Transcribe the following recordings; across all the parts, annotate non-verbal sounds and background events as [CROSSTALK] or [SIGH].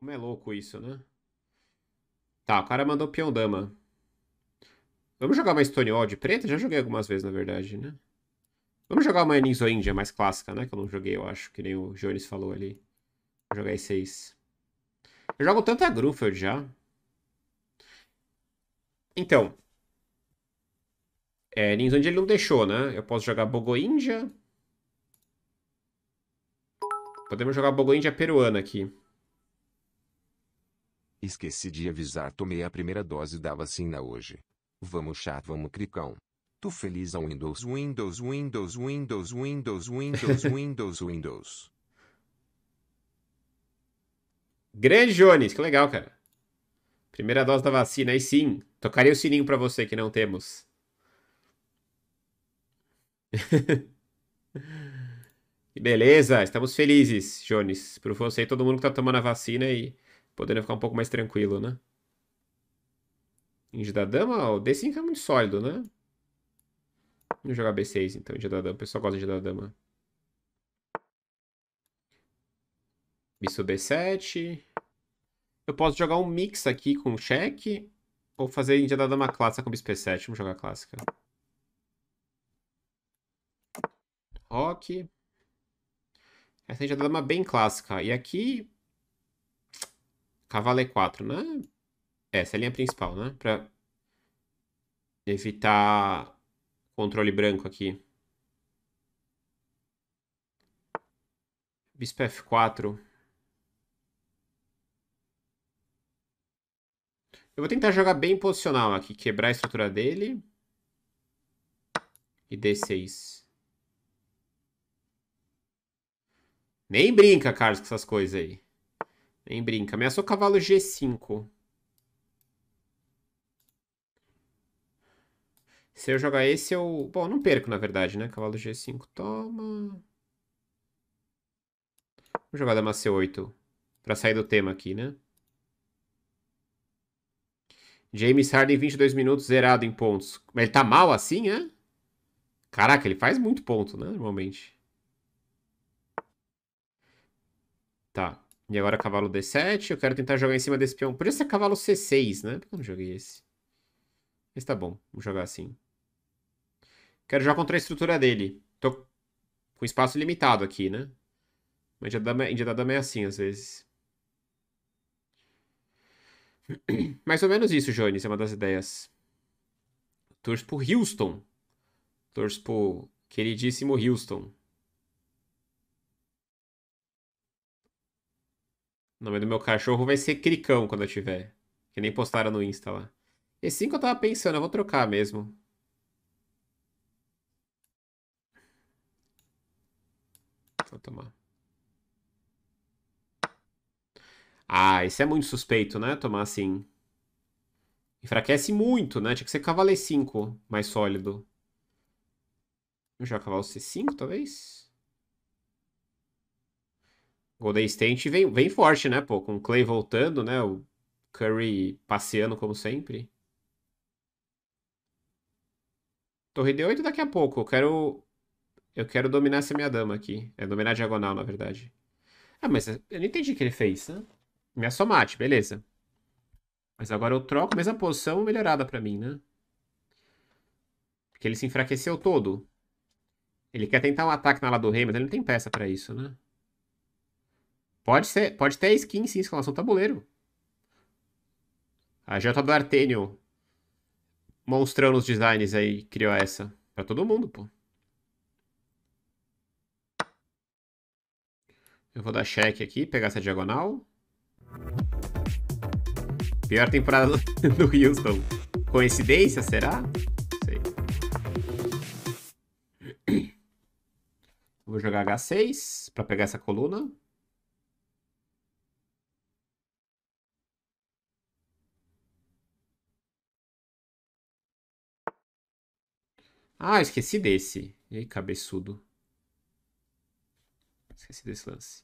Como é louco isso, né? Tá, o cara mandou peão dama. Vamos jogar uma Stonewall de preta? Já joguei algumas vezes, na verdade, né? Vamos jogar uma Ninzo Índia mais clássica, né? Que eu não joguei, eu acho, que nem o Jones falou ali. Vou jogar E6. Eu jogo tanta Grunfeld já. Então. É, Ninzo Índia ele não deixou, né? Eu posso jogar Bogo Índia. Podemos jogar Bogo Índia peruana aqui. Esqueci de avisar, tomei a primeira dose da vacina hoje. Vamos chat, vamos cricão. Tô feliz ao Windows, Windows, Windows, Windows, Windows, Windows, [LAUGHS] Windows, Windows. Grande Jones, que legal, cara. Primeira dose da vacina, aí sim. Tocaria o sininho para você que não temos. [LAUGHS] beleza, estamos felizes, Jones. Por você e todo mundo que tá tomando a vacina e Poderia ficar um pouco mais tranquilo, né? Índio da dama, o D5 é muito sólido, né? Vamos jogar B6, então, índio da dama. O pessoal gosta de da dama. Bispo B7. Eu posso jogar um mix aqui com cheque. Ou fazer índia da dama clássica com bispo B7. Vamos jogar clássica. Rock. Essa índia é da dama bem clássica. E aqui Cavalo E4, é né? É, essa é a linha principal, né? Pra evitar controle branco aqui. Bispo F4. Eu vou tentar jogar bem posicional aqui, quebrar a estrutura dele. E D6. Nem brinca, Carlos, com essas coisas aí. Em brinca. Ameaçou cavalo G5. Se eu jogar esse, eu... Bom, não perco, na verdade, né? Cavalo G5 toma... Vou jogar dama C8. Pra sair do tema aqui, né? James Harden, 22 minutos, zerado em pontos. Mas ele tá mal assim, é? Caraca, ele faz muito ponto, né? Normalmente. Tá. E agora cavalo D7. Eu quero tentar jogar em cima desse peão. Podia ser cavalo C6, né? Por que eu não joguei esse? Mas tá bom. Vou jogar assim. Quero jogar contra a estrutura dele. Tô com espaço limitado aqui, né? Mas já dá, já dá dama é assim, às vezes. [CLEARS THROAT] Mais ou menos isso, Jones, é uma das ideias. Torço por Houston. Torço por queridíssimo Houston. O nome do meu cachorro vai ser Cricão quando eu tiver. Que nem postaram no Insta lá. E 5 assim eu tava pensando, eu vou trocar mesmo. Vou tomar. Ah, isso é muito suspeito, né? Tomar assim. Enfraquece muito, né? Tinha que ser cavaleiro 5 mais sólido. Vamos já cavalo C5, talvez? Golden State vem, vem forte, né, pô? Com o Clay voltando, né? O Curry passeando como sempre. Torre D8 daqui a pouco. Eu quero. Eu quero dominar essa minha dama aqui. É dominar a diagonal, na verdade. Ah, mas eu não entendi o que ele fez. Né? Minha somate, beleza. Mas agora eu troco a mesma posição melhorada pra mim, né? Porque ele se enfraqueceu todo. Ele quer tentar um ataque na ala do rei, mas ele não tem peça para isso, né? Pode ser, pode ter skin sim, escalação tabuleiro. A J do Artenion mostrando os designs aí, criou essa. Pra todo mundo, pô. Eu vou dar check aqui, pegar essa diagonal. Pior temporada do [LAUGHS] Houston. Coincidência, será? Não sei. Vou jogar H6 para pegar essa coluna. Ah, esqueci desse. Ei, cabeçudo. Esqueci desse lance.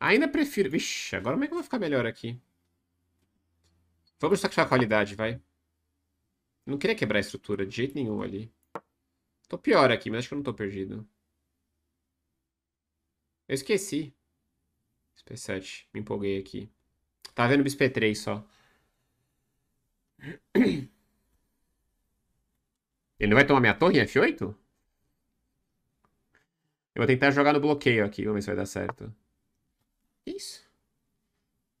Ainda prefiro... Vixe, agora como é que eu vou ficar melhor aqui? Vamos sacrificar a qualidade, vai. Não queria quebrar a estrutura de jeito nenhum ali. Tô pior aqui, mas acho que eu não tô perdido. Eu esqueci. SP7. Me empolguei aqui. Tá vendo o bisp 3 só. [CLEARS THROAT] Ele não vai tomar minha torre em F8? Eu vou tentar jogar no bloqueio aqui. Vamos ver se vai dar certo. Que isso?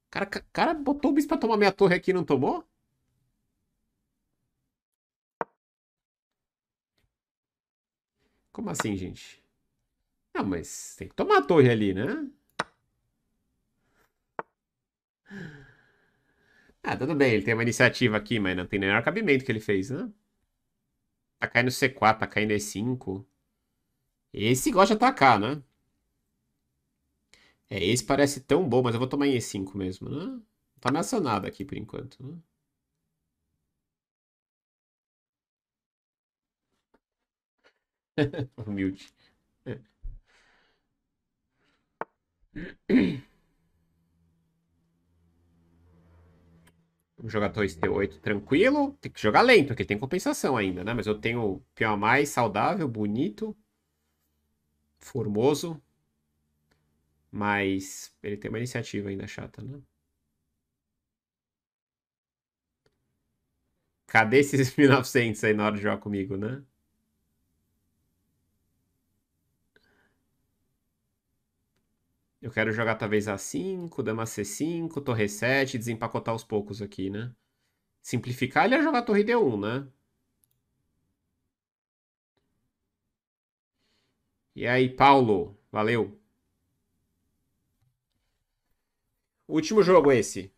O cara, cara botou o bispo pra tomar minha torre aqui e não tomou? Como assim, gente? Ah, mas tem que tomar a torre ali, né? Ah, tudo bem, ele tem uma iniciativa aqui, mas não tem nenhum cabimento que ele fez, né? Tá caindo C4, tá caindo E5. Esse gosta de atacar, né? É, esse parece tão bom, mas eu vou tomar em E5 mesmo, né? Não tá ameaçado aqui por enquanto, né? [LAUGHS] Humilde. um jogador ST8 tranquilo, tem que jogar lento, porque tem compensação ainda, né? Mas eu tenho é o mais saudável, bonito, formoso. Mas ele tem uma iniciativa ainda chata, né? Cadê esses 1900 [LAUGHS] aí na hora de jogar comigo, né? Eu quero jogar talvez A5, dama C5, torre 7, desempacotar aos poucos aqui, né? Simplificar ele é jogar torre D1, né? E aí, Paulo, valeu. Último jogo esse.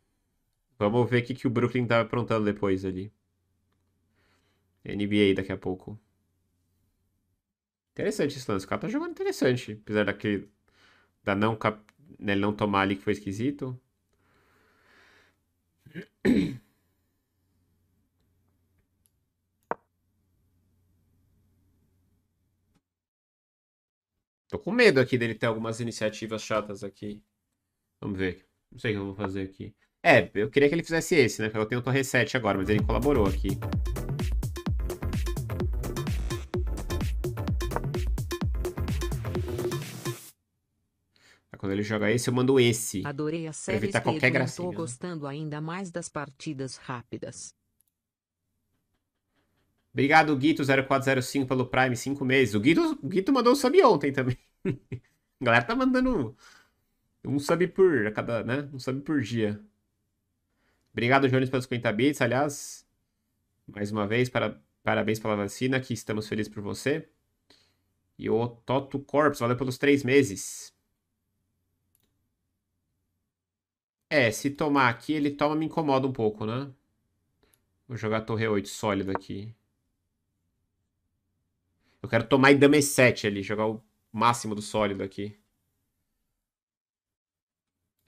Vamos ver o que, que o Brooklyn tá aprontando depois ali. NBA daqui a pouco. Interessante esse lance. O cara tá jogando interessante. Apesar daquele da não cap... né, não tomar ali que foi esquisito. Tô com medo aqui dele ter algumas iniciativas chatas aqui. Vamos ver. Não sei o que eu vou fazer aqui. É, eu queria que ele fizesse esse, né? Porque eu tenho o Torre 7 agora, mas ele colaborou aqui. Quando ele joga esse, eu mando esse. Adorei a série, pra evitar qualquer gracinha. Estou gostando ainda mais das partidas rápidas. Obrigado, Guito0405 pelo Prime, 5 meses. O Guito, o Guito mandou um sub ontem também. [LAUGHS] a galera tá mandando um sub por a cada, né? Um sub por dia. Obrigado, Jones, pelos 50 bits. Aliás, mais uma vez, para, parabéns pela vacina, que estamos felizes por você. E o Toto Corpus, valeu pelos três meses. É, se tomar aqui, ele toma, me incomoda um pouco, né? Vou jogar torre 8 sólida aqui. Eu quero tomar e dama E7 ali, jogar o máximo do sólido aqui.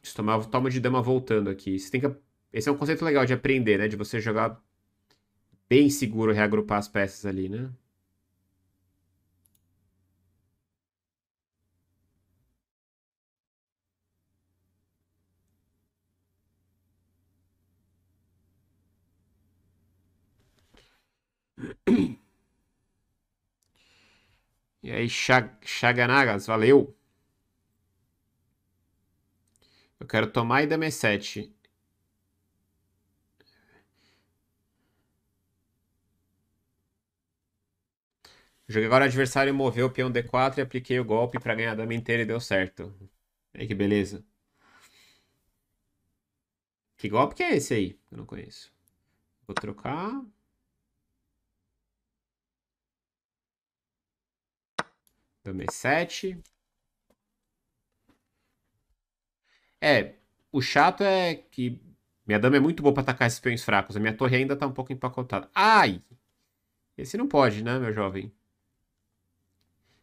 Se tomar, toma de dama voltando aqui. Você tem que... Esse é um conceito legal de aprender, né? De você jogar bem seguro, reagrupar as peças ali, né? E aí, Chaganagas, valeu. Eu quero tomar e dame 7. Joguei agora o adversário moveu o peão D4 e apliquei o golpe para ganhar a dama inteira e deu certo. Aí que beleza. Que golpe que é esse aí? Eu não conheço. Vou trocar. dame 7. É, o chato é que minha dama é muito boa para atacar esses peões fracos. A minha torre ainda tá um pouco empacotada. Ai! Esse não pode, né, meu jovem?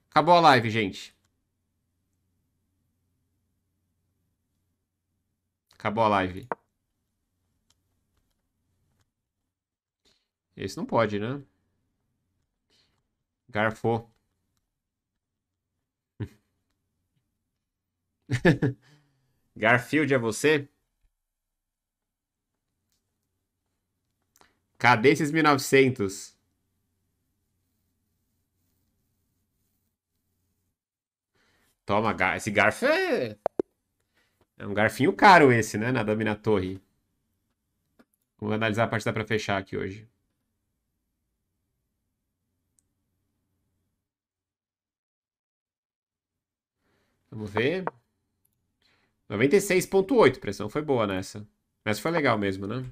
Acabou a live, gente. Acabou a live. Esse não pode, né? Garfou. [LAUGHS] Garfield é você? Cadê esses 1900? Toma, esse garfo é... É um garfinho caro esse, né? Na Domina Torre. Vamos analisar a parte que dá pra fechar aqui hoje. Vamos ver. 96.8, pressão foi boa nessa. Essa foi legal mesmo, né?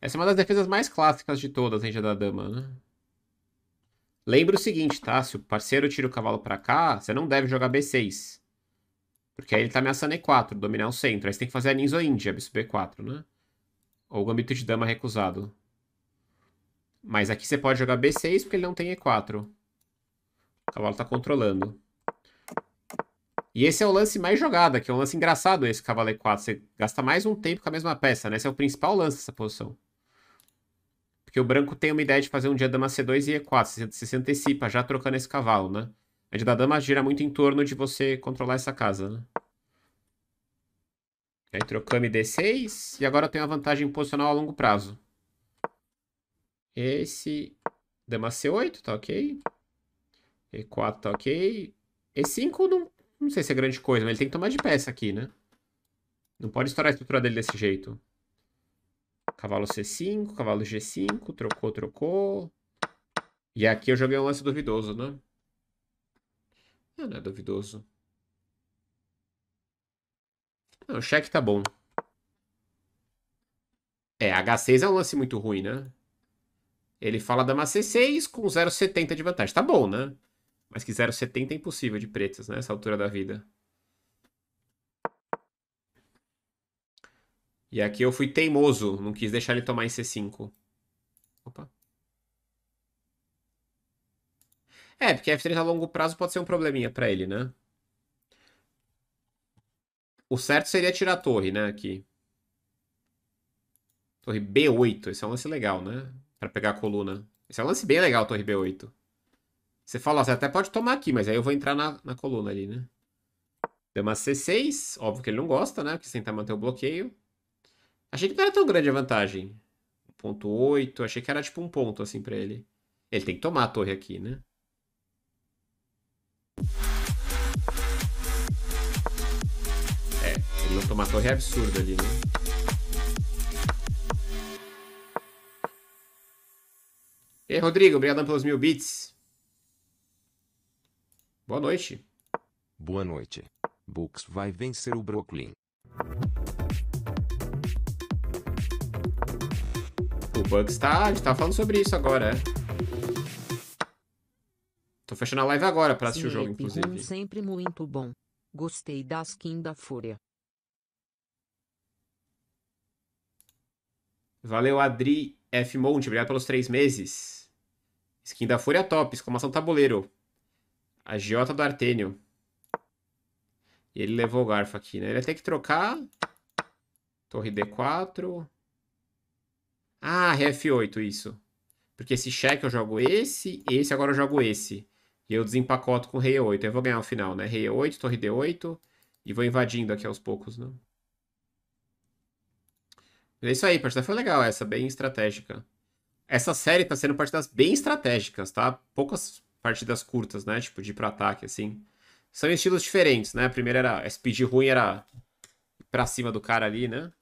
Essa é uma das defesas mais clássicas de todas, hein, já da dama, né? Lembra o seguinte, tá? Se o parceiro tira o cavalo pra cá, você não deve jogar B6. Porque aí ele tá ameaçando E4, dominar o centro. Aí você tem que fazer a Ninzo Índia, B4, né? Ou o Gambito de Dama recusado. Mas aqui você pode jogar B6 porque ele não tem E4. O cavalo tá controlando. E esse é o lance mais jogado, que é um lance engraçado esse cavaleiro 4. Você gasta mais um tempo com a mesma peça, né? Esse é o principal lance dessa posição. Porque o branco tem uma ideia de fazer um dia dama C2 e E4. Você, se antecipa já trocando esse cavalo, né? A de da dama gira muito em torno de você controlar essa casa, né? Aí trocamos D6. E agora eu tenho a vantagem posicional a longo prazo. Esse... Dama C8, tá ok. E4 tá ok. E5 não não sei se é grande coisa, mas ele tem que tomar de peça aqui, né? Não pode estourar a estrutura dele desse jeito. Cavalo C5, cavalo G5, trocou, trocou. E aqui eu joguei um lance duvidoso, né? Não, ah, não é duvidoso. Não, o cheque tá bom. É, H6 é um lance muito ruim, né? Ele fala dama C6 com 0,70 de vantagem. Tá bom, né? Mas que 0,70 é impossível de pretas, né? Essa altura da vida. E aqui eu fui teimoso, não quis deixar ele tomar em C5. Opa. É, porque F3 a longo prazo pode ser um probleminha para ele, né? O certo seria tirar a torre, né, aqui. Torre B8, esse é um lance legal, né? Pra pegar a coluna. Esse é um lance bem legal, torre B8. Você fala, ó, você até pode tomar aqui, mas aí eu vou entrar na, na coluna ali, né? Deu uma C6, óbvio que ele não gosta, né? Porque tentar manter o bloqueio. Achei que não era tão grande a vantagem. 1.8, achei que era tipo um ponto assim pra ele. Ele tem que tomar a torre aqui, né? É, ele não tomar a torre é absurdo ali, né? E aí, Rodrigo, obrigado pelos mil bits. Boa noite. Boa noite. Bucks vai vencer o Brooklyn. O Bucks tá, a gente tá falando sobre isso agora, é. Tô fechando a live agora pra assistir Sim, o jogo, inclusive. sempre muito bom. Gostei da skin da Fúria. Valeu, Adri F. Monte. Obrigado pelos três meses. Skin da Fúria é top, exclamação tabuleiro. A Giota do Artênio. E ele levou o garfo aqui, né? Ele vai ter que trocar. Torre D4. Ah, F8, isso. Porque esse cheque eu jogo esse, esse agora eu jogo esse. E eu desempacoto com rei 8. Eu vou ganhar o final, né? Rei 8, torre D8. E vou invadindo aqui aos poucos, né? É isso aí, partida foi legal essa, bem estratégica. Essa série tá sendo partidas bem estratégicas, tá? Poucas partidas curtas, né? Tipo, de ir pra ataque, assim. São estilos diferentes, né? A primeira era. speed ruim era pra cima do cara ali, né?